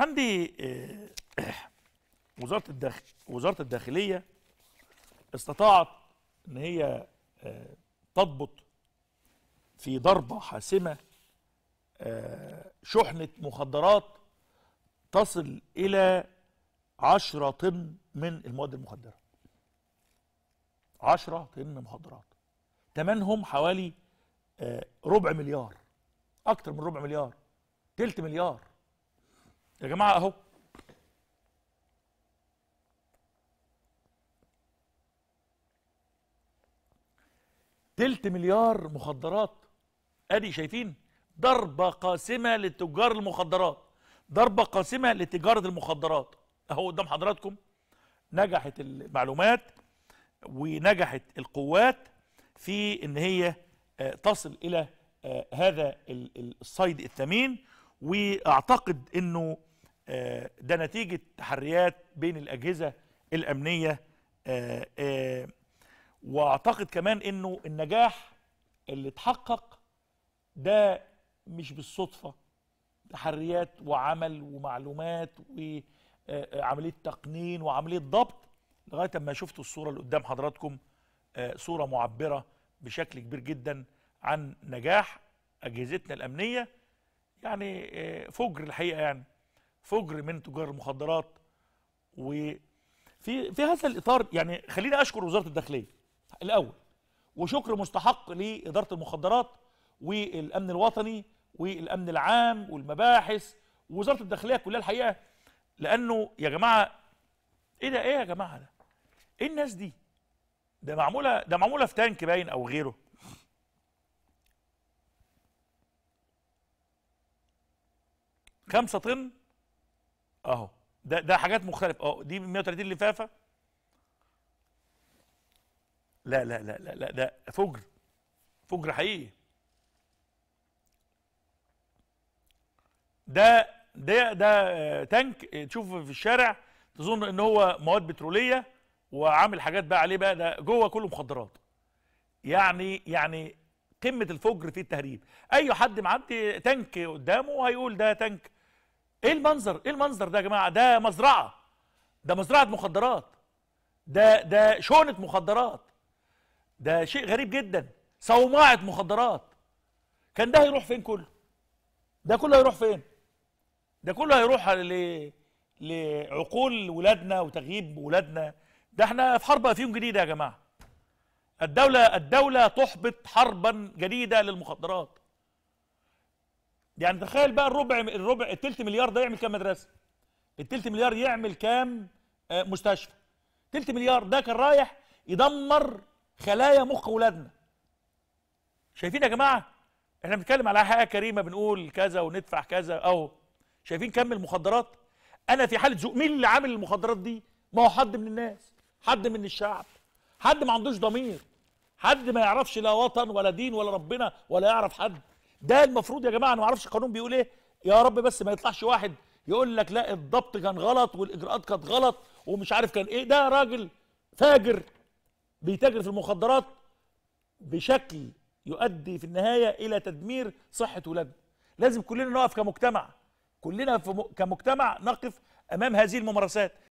عندي آه، وزاره الداخل وزاره الداخليه استطاعت ان هي آه، تضبط في ضربه حاسمه آه، شحنه مخدرات تصل الى 10 طن من المواد المخدره 10 طن مخدرات تمنهم حوالي ربع مليار اكتر من ربع مليار تلت مليار يا جماعه اهو تلت مليار مخدرات ادي شايفين ضربه قاسمه لتجار المخدرات ضربه قاسمه لتجاره المخدرات اهو قدام حضراتكم نجحت المعلومات ونجحت القوات في ان هي آه، تصل الى آه، هذا الصيد الثمين واعتقد انه آه، ده نتيجة تحريات بين الأجهزة الأمنية آه، آه، واعتقد كمان انه النجاح اللي اتحقق ده مش بالصدفة تحريات وعمل ومعلومات وعملية تقنين وعملية ضبط لغاية ما شفتوا الصورة اللي قدام حضراتكم صورة معبرة بشكل كبير جدا عن نجاح أجهزتنا الأمنية يعني فجر الحقيقة يعني فجر من تجار المخدرات وفي في هذا الاطار يعني خليني اشكر وزاره الداخليه الاول وشكر مستحق لاداره المخدرات والامن الوطني والامن العام والمباحث ووزاره الداخليه كلها الحقيقه لانه يا جماعه ايه ده ايه يا جماعه ده ايه الناس دي ده معموله ده معموله في تانك باين او غيره خمسة طن اهو ده ده حاجات مختلفه اه دي 130 لفافه لا لا لا لا لا ده فجر فجر حقيقي ده ده ده تانك تشوفه في الشارع تظن ان هو مواد بتروليه وعامل حاجات بقى عليه بقى ده جوه كله مخدرات يعني يعني قمه الفجر في التهريب اي حد معدي تانك قدامه هيقول ده تانك ايه المنظر ايه المنظر ده يا جماعه ده مزرعه ده مزرعه مخدرات ده ده شؤنه مخدرات ده شيء غريب جدا صومعه مخدرات كان ده هيروح فين كله ده كله هيروح فين ده كله هيروح ل لعقول ولادنا وتغييب ولادنا ده احنا في حرب فيهم جديده يا جماعه الدوله الدوله تحبط حربا جديده للمخدرات يعني تخيل بقى الربع الربع الثلث مليار ده يعمل كام مدرسه الثلث مليار يعمل كام آه، مستشفى تلت مليار ده كان رايح يدمر خلايا مخ اولادنا شايفين يا جماعه احنا بنتكلم على حقيقه كريمه بنقول كذا وندفع كذا اهو شايفين كم المخدرات انا في حاله ذوق مين اللي عامل المخدرات دي ما هو حد من الناس حد من الشعب حد ما عندوش ضمير حد ما يعرفش لا وطن ولا دين ولا ربنا ولا يعرف حد ده المفروض يا جماعه انا ما اعرفش القانون بيقول ايه يا رب بس ما يطلعش واحد يقول لك لا الضبط كان غلط والاجراءات كانت غلط ومش عارف كان ايه ده راجل فاجر بيتاجر في المخدرات بشكل يؤدي في النهايه الى تدمير صحه ولادنا لازم كلنا نقف كمجتمع كلنا كمجتمع نقف امام هذه الممارسات